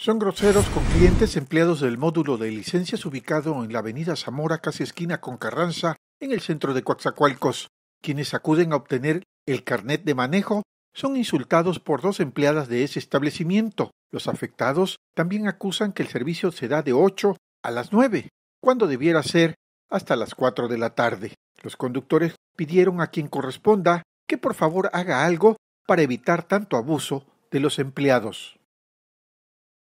Son groseros con clientes empleados del módulo de licencias ubicado en la avenida Zamora, casi esquina con Carranza, en el centro de Coatzacoalcos. Quienes acuden a obtener el carnet de manejo son insultados por dos empleadas de ese establecimiento. Los afectados también acusan que el servicio se da de 8 a las 9, cuando debiera ser hasta las 4 de la tarde. Los conductores pidieron a quien corresponda que por favor haga algo para evitar tanto abuso de los empleados.